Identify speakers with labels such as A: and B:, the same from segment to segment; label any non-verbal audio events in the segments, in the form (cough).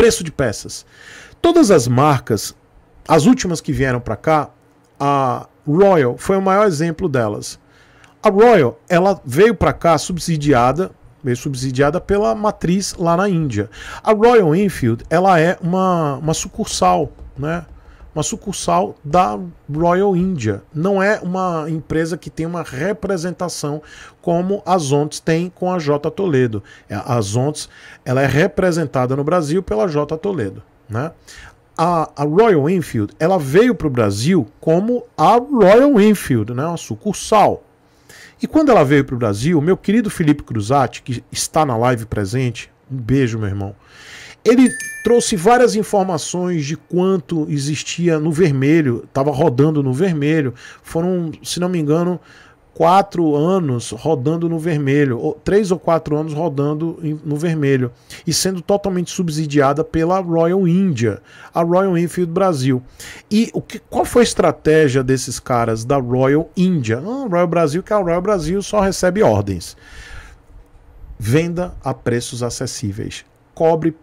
A: preço de peças. Todas as marcas, as últimas que vieram para cá, a Royal foi o maior exemplo delas. A Royal, ela veio para cá subsidiada, veio subsidiada pela matriz lá na Índia. A Royal Enfield, ela é uma, uma sucursal, né? uma sucursal da Royal India. Não é uma empresa que tem uma representação como a Zontes tem com a J Toledo. É, a Zontes ela é representada no Brasil pela J Toledo, né? A, a Royal Enfield ela veio para o Brasil como a Royal Enfield, né? Uma sucursal. E quando ela veio para o Brasil, meu querido Felipe Cruzati, que está na live presente, um beijo, meu irmão. Ele trouxe várias informações de quanto existia no vermelho, estava rodando no vermelho. Foram, se não me engano, quatro anos rodando no vermelho, ou três ou quatro anos rodando no vermelho, e sendo totalmente subsidiada pela Royal India, a Royal Enfield Brasil. E o que, qual foi a estratégia desses caras da Royal India? Ah, Royal Brasil, que a Royal Brasil só recebe ordens. Venda a preços acessíveis cobre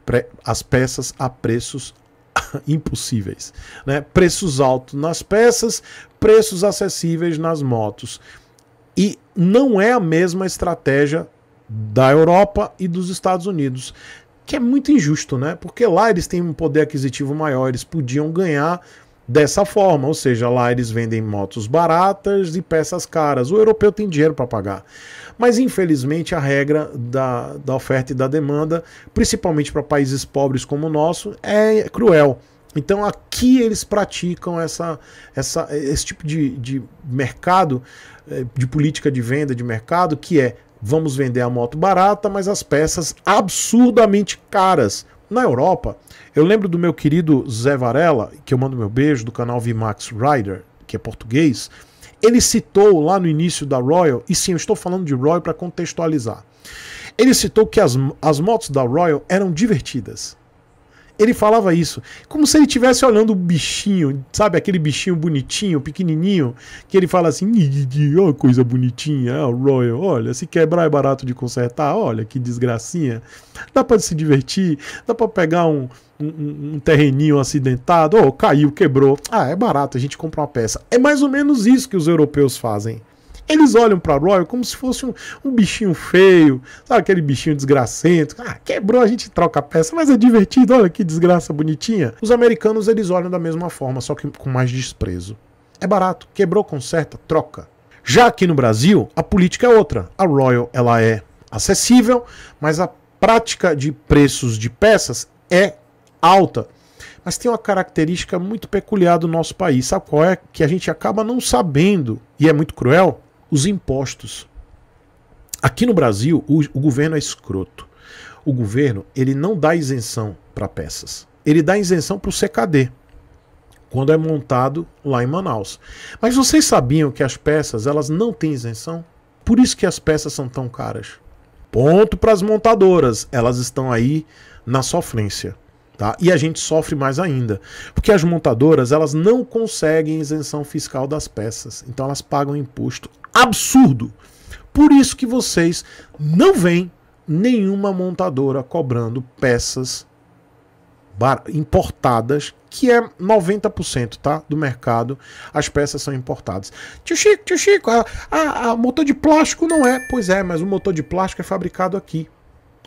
A: as peças a preços (laughs) impossíveis. Né? Preços altos nas peças, preços acessíveis nas motos. E não é a mesma estratégia da Europa e dos Estados Unidos, que é muito injusto, né? Porque lá eles têm um poder aquisitivo maior, eles podiam ganhar dessa forma, ou seja, lá eles vendem motos baratas e peças caras. O europeu tem dinheiro para pagar. Mas infelizmente a regra da, da oferta e da demanda, principalmente para países pobres como o nosso, é cruel. Então aqui eles praticam essa, essa, esse tipo de, de mercado, eh, de política de venda de mercado, que é vamos vender a moto barata, mas as peças absurdamente caras. Na Europa, eu lembro do meu querido Zé Varela, que eu mando meu beijo, do canal Vimax Rider, que é português. Ele citou lá no início da Royal, e sim, eu estou falando de Royal para contextualizar. Ele citou que as, as motos da Royal eram divertidas. Ele falava isso, como se ele estivesse olhando o bichinho, sabe? Aquele bichinho bonitinho, pequenininho, que ele fala assim: ó, coisa bonitinha, ó ah, Royal, olha, se quebrar é barato de consertar, olha que desgracinha. Dá para se divertir, dá para pegar um, um, um, terreninho acidentado, oh, caiu, quebrou. Ah, é barato, a gente compra uma peça. É mais ou menos isso que os europeus fazem. Eles olham para Royal como se fosse um, um, bichinho feio, sabe aquele bichinho desgracento. Ah, quebrou, é a gente troca a peça, mas é divertido, olha que desgraça bonitinha. Os americanos eles olham da mesma forma, só que com mais desprezo. É barato, quebrou, conserta, troca. Já aqui no Brasil, a política é outra. A Royal ela é acessível, mas a prática de preços de peças é alta mas tem uma característica muito peculiar do nosso país. Sabe qual é? Que a gente acaba não sabendo, e é muito cruel, os impostos. Aqui no Brasil, o, o governo é escroto. O governo ele não dá isenção para peças. Ele dá isenção para o CKD, quando é montado lá em Manaus. Mas vocês sabiam que as peças elas não têm isenção? Por isso que as peças são tão caras. Ponto para as montadoras, elas estão aí na sofrência. Tá? E a gente sofre mais ainda, porque as montadoras elas não conseguem isenção fiscal das peças, então elas pagam imposto absurdo. Por isso que vocês não veem nenhuma montadora cobrando peças importadas, que é 90% tá, do mercado, as peças são importadas. Tio Chico, tio Chico, a, a, a motor de plástico não é. Pois é, mas o motor de plástico é fabricado aqui.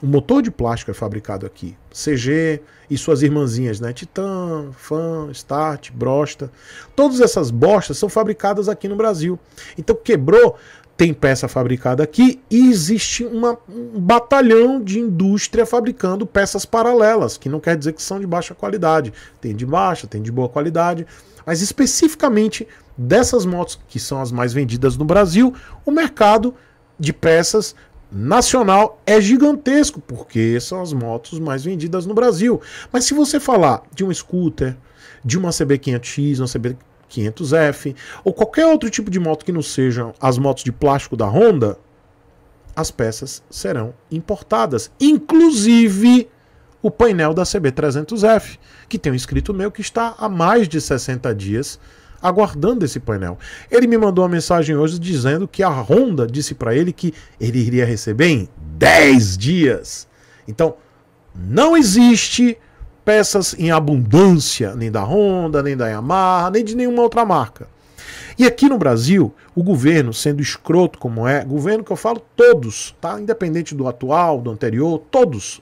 A: O motor de plástico é fabricado aqui. CG e suas irmãzinhas, né? Titan, Fan, Start, Brosta. Todas essas bostas são fabricadas aqui no Brasil. Então quebrou, tem peça fabricada aqui e existe uma, um batalhão de indústria fabricando peças paralelas, que não quer dizer que são de baixa qualidade. Tem de baixa, tem de boa qualidade. Mas especificamente dessas motos que são as mais vendidas no Brasil, o mercado de peças nacional é gigantesco, porque são as motos mais vendidas no Brasil. Mas se você falar de um scooter, de uma CB500X, uma CB500F, ou qualquer outro tipo de moto que não sejam as motos de plástico da Honda, as peças serão importadas, inclusive o painel da CB300F, que tem um inscrito meu que está há mais de 60 dias aguardando esse painel. Ele me mandou uma mensagem hoje dizendo que a Honda disse para ele que ele iria receber em 10 dias. Então, não existe peças em abundância, nem da Honda, nem da Yamaha, nem de nenhuma outra marca. E aqui no Brasil, o governo, sendo escroto como é, governo que eu falo todos, tá? Independente do atual, do anterior, todos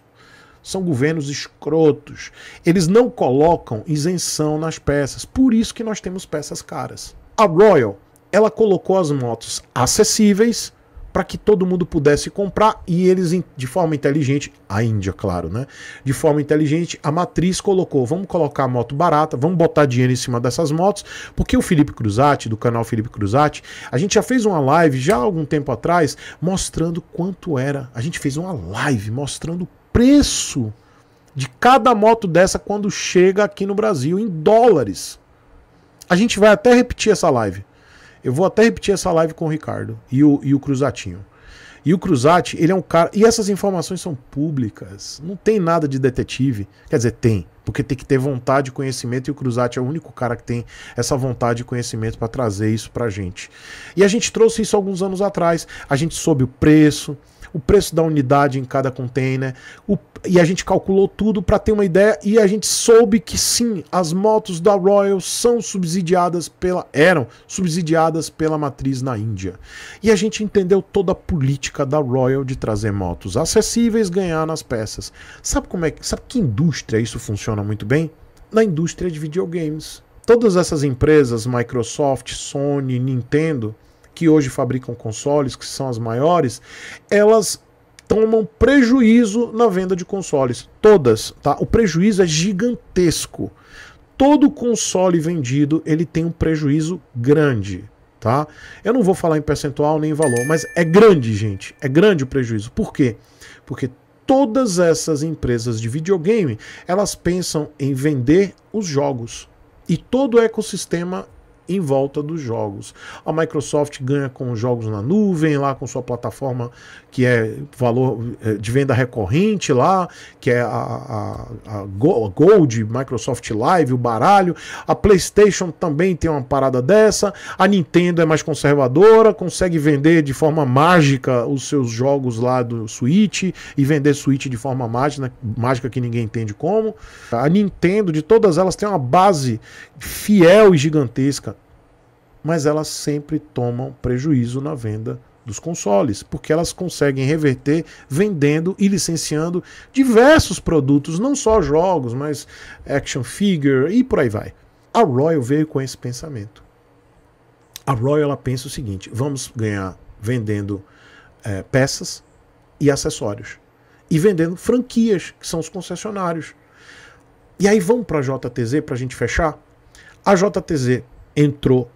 A: são governos escrotos. Eles não colocam isenção nas peças. Por isso que nós temos peças caras. A Royal, ela colocou as motos acessíveis para que todo mundo pudesse comprar e eles de forma inteligente, a Índia, claro, né? De forma inteligente, a matriz colocou, vamos colocar a moto barata, vamos botar dinheiro em cima dessas motos, porque o Felipe Cruzati, do canal Felipe Cruzati, a gente já fez uma live já há algum tempo atrás mostrando quanto era. A gente fez uma live mostrando preço de cada moto dessa quando chega aqui no Brasil em dólares. A gente vai até repetir essa live. Eu vou até repetir essa live com o Ricardo e o, e o Cruzatinho. E o Cruzati, ele é um cara. E essas informações são públicas. Não tem nada de detetive. Quer dizer, tem, porque tem que ter vontade e conhecimento. E o Cruzati é o único cara que tem essa vontade e conhecimento para trazer isso pra gente. E a gente trouxe isso alguns anos atrás. A gente soube o preço, o preço da unidade em cada container, o, e a gente calculou tudo para ter uma ideia e a gente soube que sim, as motos da Royal são subsidiadas pela eram subsidiadas pela matriz na Índia. E a gente entendeu toda a política da Royal de trazer motos acessíveis, ganhar nas peças. Sabe como é que, sabe que indústria isso funciona muito bem? Na indústria de videogames. Todas essas empresas, Microsoft, Sony, Nintendo, que hoje fabricam consoles, que são as maiores, elas tomam prejuízo na venda de consoles. Todas, tá? O prejuízo é gigantesco. Todo console vendido, ele tem um prejuízo grande, tá? Eu não vou falar em percentual nem em valor, mas é grande, gente. É grande o prejuízo. Por quê? Porque todas essas empresas de videogame, elas pensam em vender os jogos. E todo o ecossistema em volta dos jogos. A Microsoft ganha com os jogos na nuvem, lá com sua plataforma que é valor eh, de venda recorrente lá, que é a, a, a Gold, Microsoft Live, o baralho. A PlayStation também tem uma parada dessa. A Nintendo é mais conservadora, consegue vender de forma mágica os seus jogos lá do Switch e vender Switch de forma mágica, mágica que ninguém entende como. A Nintendo, de todas elas, tem uma base fiel e gigantesca mas elas sempre tomam prejuízo na venda dos consoles, porque elas conseguem reverter vendendo e licenciando diversos produtos, não só jogos, mas action figure e por aí vai. A Royal veio com esse pensamento. A Royal ela pensa o seguinte: vamos ganhar vendendo é, peças e acessórios e vendendo franquias, que são os concessionários. E aí vamos para a JTZ para a gente fechar. A JTZ entrou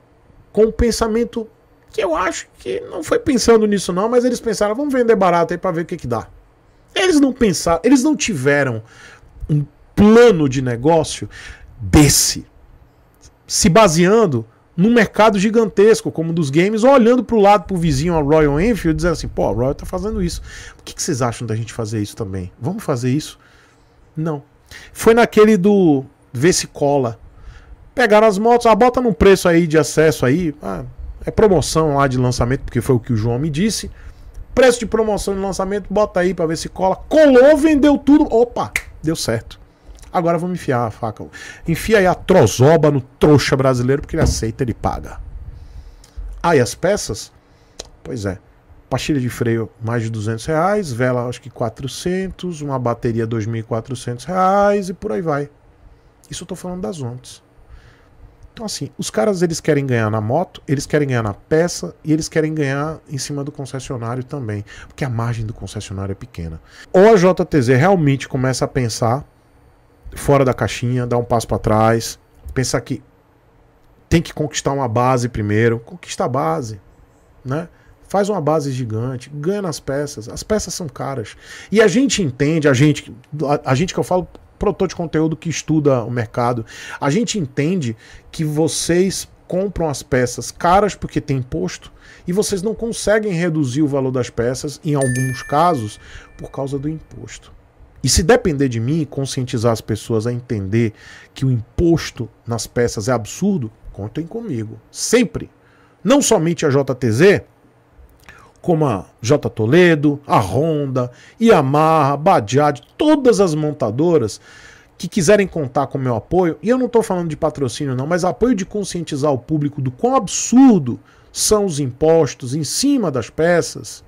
A: com um pensamento que eu acho que não foi pensando nisso não, mas eles pensaram, vamos vender barato aí para ver o que que dá. Eles não pensaram, eles não tiveram um plano de negócio desse, se baseando num mercado gigantesco como o dos games, olhando para o lado para o vizinho, a Royal Enfield, dizendo assim, pô, a Royal tá fazendo isso. O que, que vocês acham da gente fazer isso também? Vamos fazer isso? Não. Foi naquele do vê se cola Pegaram as motos, ah, bota num preço aí de acesso aí. Ah, é promoção lá de lançamento, porque foi o que o João me disse. Preço de promoção de lançamento, bota aí para ver se cola. Colou, vendeu tudo. Opa, deu certo. Agora vamos enfiar a faca. Enfia aí a trozoba no trouxa brasileiro, porque ele aceita, ele paga. Ah, as peças? Pois é. Pastilha de freio, mais de 200 reais. Vela, acho que 400. Uma bateria, 2.400 reais. E por aí vai. Isso eu tô falando das ontes. Então, assim, os caras eles querem ganhar na moto, eles querem ganhar na peça e eles querem ganhar em cima do concessionário também, porque a margem do concessionário é pequena. Ou a JTZ realmente começa a pensar fora da caixinha, dar um passo para trás, pensar que tem que conquistar uma base primeiro, conquista a base, né? Faz uma base gigante, ganha nas peças. As peças são caras. E a gente entende, a gente, a, a gente que eu falo produtor de conteúdo que estuda o mercado, a gente entende que vocês compram as peças caras porque tem imposto e vocês não conseguem reduzir o valor das peças, em alguns casos, por causa do imposto. E se depender de mim conscientizar as pessoas a entender que o imposto nas peças é absurdo, contem comigo. Sempre. Não somente a JTZ, como a J Toledo, a Honda, Yamaha, Bajaj, todas as montadoras que quiserem contar com meu apoio, e eu não estou falando de patrocínio não, mas apoio de conscientizar o público do quão absurdo são os impostos em cima das peças,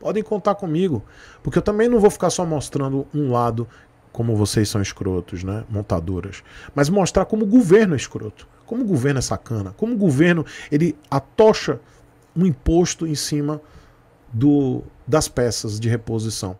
A: podem contar comigo, porque eu também não vou ficar só mostrando um lado como vocês são escrotos, né, montadoras, mas mostrar como o governo é escroto, como o governo é sacana, como o governo ele atocha um imposto em cima do, das peças de reposição.